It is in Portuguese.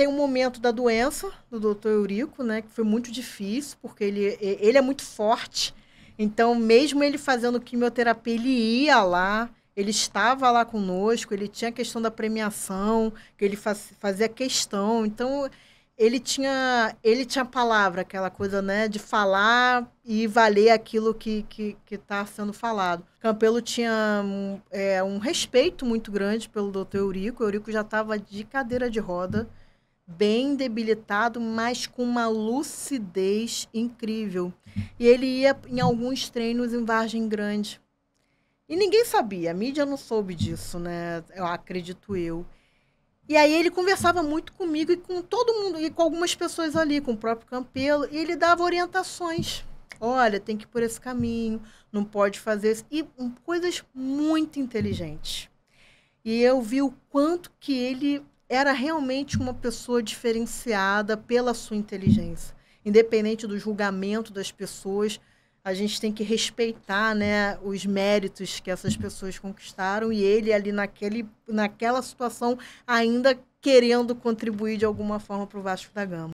tem um momento da doença do Dr. Eurico, né, que foi muito difícil, porque ele, ele é muito forte. Então, mesmo ele fazendo quimioterapia, ele ia lá, ele estava lá conosco, ele tinha a questão da premiação, que ele faz, fazia questão. Então, ele tinha ele tinha palavra, aquela coisa, né, de falar e valer aquilo que que está sendo falado. Campelo tinha um, é, um respeito muito grande pelo doutor Eurico. O Eurico já estava de cadeira de roda bem debilitado, mas com uma lucidez incrível. E ele ia em alguns treinos em Vargem Grande. E ninguém sabia, a mídia não soube disso, né? Eu acredito eu. E aí ele conversava muito comigo e com todo mundo, e com algumas pessoas ali, com o próprio Campelo, e ele dava orientações. Olha, tem que ir por esse caminho, não pode fazer isso. E um, coisas muito inteligentes. E eu vi o quanto que ele era realmente uma pessoa diferenciada pela sua inteligência. Independente do julgamento das pessoas, a gente tem que respeitar né, os méritos que essas pessoas conquistaram e ele ali naquele, naquela situação ainda querendo contribuir de alguma forma para o Vasco da Gama.